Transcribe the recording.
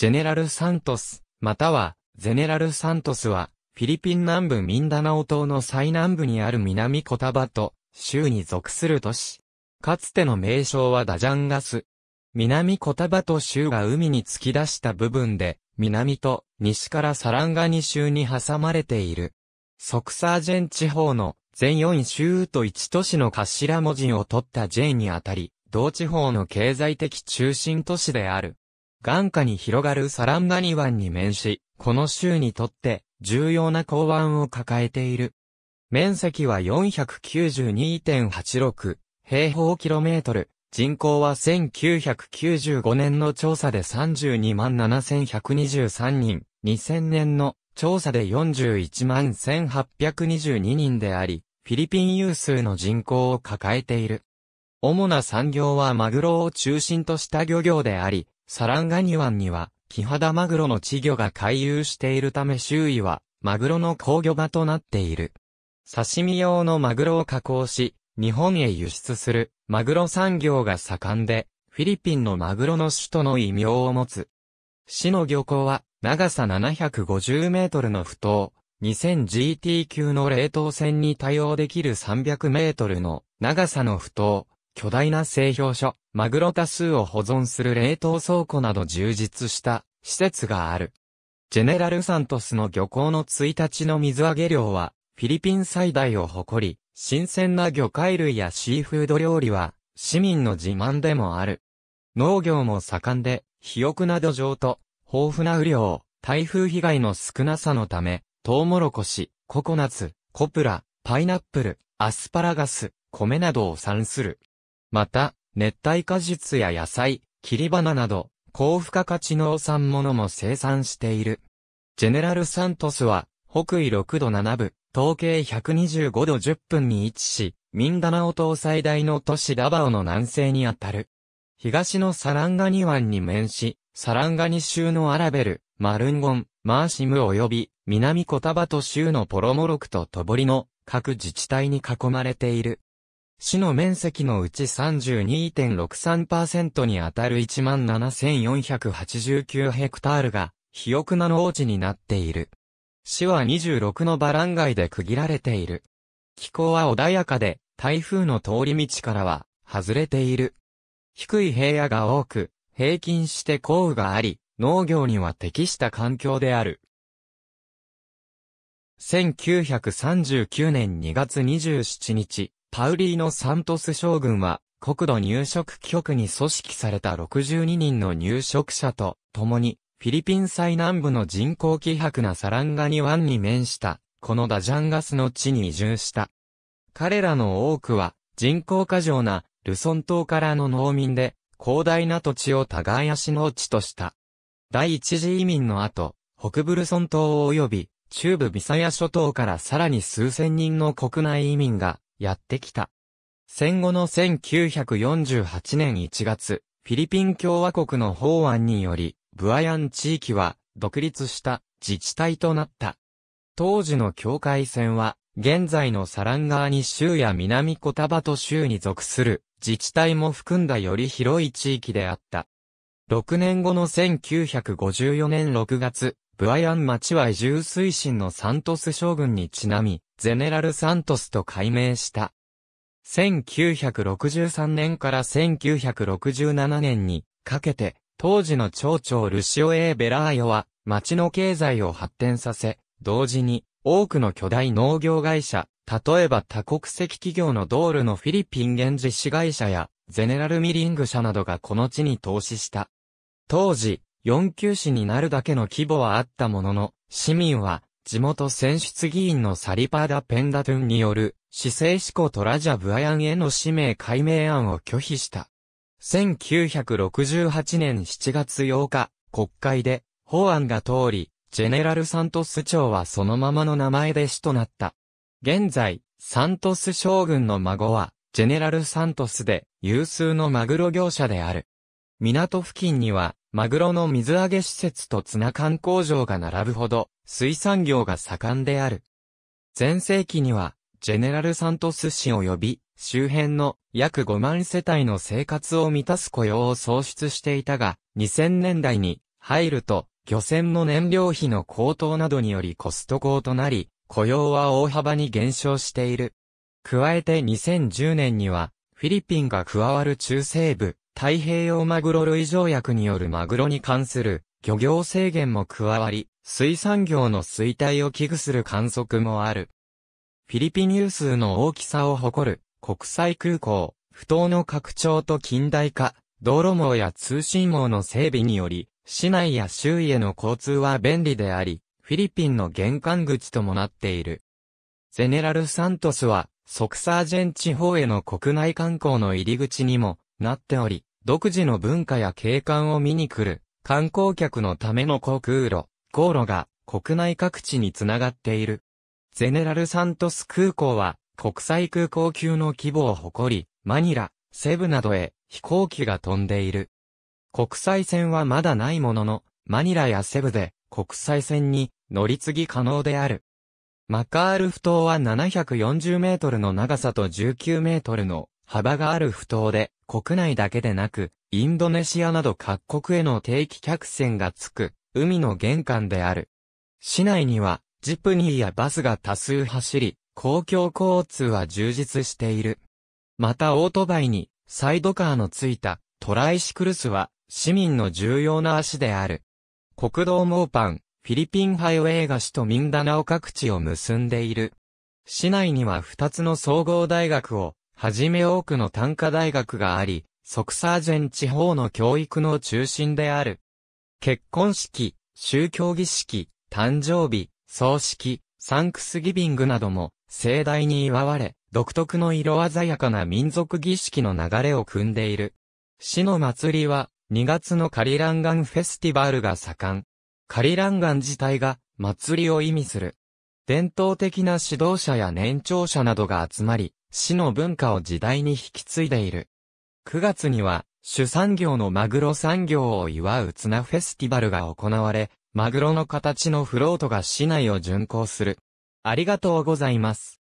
ジェネラル・サントス、または、ゼネラル・サントスは、フィリピン南部ミンダナオ島の最南部にある南コタバと、州に属する都市。かつての名称はダジャンガス。南コタバと州が海に突き出した部分で、南と西からサランガニ州に挟まれている。ソクサージェン地方の全4州と1都市の頭文字を取った J にあたり、同地方の経済的中心都市である。眼下に広がるサランガニ湾に面し、この州にとって重要な港湾を抱えている。面積は492.86平方キロメートル、人口は1995年の調査で32万7123人、2000年の調査で41万1822人であり、フィリピン有数の人口を抱えている。主な産業はマグロを中心とした漁業であり、サランガニ湾には、キハダマグロの稚魚が回遊しているため周囲は、マグロの工業場となっている。刺身用のマグロを加工し、日本へ輸出する、マグロ産業が盛んで、フィリピンのマグロの首都の異名を持つ。市の漁港は、長さ750メートルの不当、2000GT 級の冷凍船に対応できる300メートルの長さの不当、巨大な製氷所、マグロ多数を保存する冷凍倉庫など充実した施設がある。ジェネラルサントスの漁港の1日の水揚げ量は、フィリピン最大を誇り、新鮮な魚介類やシーフード料理は、市民の自慢でもある。農業も盛んで、肥沃な土壌と、豊富な雨量、台風被害の少なさのため、トウモロコシ、ココナツ、コプラ、パイナップル、アスパラガス、米などを産する。また、熱帯果実や野菜、切り花など、高付加価値農産物も生産している。ジェネラルサントスは、北緯6度7分、東経125度10分に位置し、ミンダナオ島最大の都市ダバオの南西にあたる。東のサランガニ湾に面し、サランガニ州のアラベル、マルンゴン、マーシム及び、南コタバト州のポロモロクとトボリの各自治体に囲まれている。市の面積のうち32.63%にあたる17,489ヘクタールが、肥沃な農地になっている。市は26のバラン街で区切られている。気候は穏やかで、台風の通り道からは、外れている。低い平野が多く、平均して降雨があり、農業には適した環境である。1939年2月27日、パウリーノ・サントス将軍は、国土入植局に組織された62人の入植者と共に、フィリピン最南部の人口希薄なサランガニ湾に面した、このダジャンガスの地に移住した。彼らの多くは、人口過剰なルソン島からの農民で、広大な土地を耕し農地とした。第一次移民の後、北部ルソン島及び中部ビサヤ諸島からさらに数千人の国内移民がやってきた。戦後の1948年1月、フィリピン共和国の法案により、ブアヤン地域は独立した自治体となった。当時の境界線は、現在のサランガーニ州や南コタバト州に属する自治体も含んだより広い地域であった。6年後の1954年6月、ブアヤン町は移住推進のサントス将軍にちなみ、ゼネラル・サントスと改名した。1963年から1967年にかけて、当時の町長ルシオ・エー・ベラーヨは、町の経済を発展させ、同時に多くの巨大農業会社、例えば多国籍企業のドールのフィリピン現実市会社やゼネラルミリング社などがこの地に投資した。当時、四級市になるだけの規模はあったものの、市民は地元選出議員のサリパーダ・ペンダトゥンによる、市政志向トラジャブアヤンへの氏名解明案を拒否した。1968年7月8日、国会で、法案が通り、ジェネラル・サントス長はそのままの名前で市となった。現在、サントス将軍の孫は、ジェネラル・サントスで、有数のマグロ業者である。港付近には、マグロの水揚げ施設とツナ缶工場が並ぶほど、水産業が盛んである。前世紀には、ジェネラルサントス市及び、周辺の約5万世帯の生活を満たす雇用を創出していたが、2000年代に入ると、漁船の燃料費の高騰などによりコスト高となり、雇用は大幅に減少している。加えて2010年には、フィリピンが加わる中西部、太平洋マグロ類条約によるマグロに関する漁業制限も加わり、水産業の衰退を危惧する観測もある。フィリピン有数の大きさを誇る国際空港、不当の拡張と近代化、道路網や通信網の整備により、市内や周囲への交通は便利であり、フィリピンの玄関口ともなっている。ゼネラルサントスは、ソクサージェン地方への国内観光の入り口にもなっており、独自の文化や景観を見に来る観光客のための航空路、航路が国内各地につながっている。ゼネラルサントス空港は国際空港級の規模を誇り、マニラ、セブなどへ飛行機が飛んでいる。国際線はまだないものの、マニラやセブで国際線に乗り継ぎ可能である。マカールフ島は740メートルの長さと19メートルの幅がある不当で、国内だけでなく、インドネシアなど各国への定期客船がつく、海の玄関である。市内には、ジプニーやバスが多数走り、公共交通は充実している。またオートバイに、サイドカーのついた、トライシクルスは、市民の重要な足である。国道モーパン、フィリピンハイウェイが市とミンダナオ各地を結んでいる。市内には2つの総合大学をはじめ多くの短科大学があり、即サージェン地方の教育の中心である。結婚式、宗教儀式、誕生日、葬式、サンクスギビングなども盛大に祝われ、独特の色鮮やかな民族儀式の流れを組んでいる。市の祭りは2月のカリランガンフェスティバルが盛ん。カリランガン自体が祭りを意味する。伝統的な指導者や年長者などが集まり、市の文化を時代に引き継いでいる。9月には、主産業のマグロ産業を祝う綱フェスティバルが行われ、マグロの形のフロートが市内を巡行する。ありがとうございます。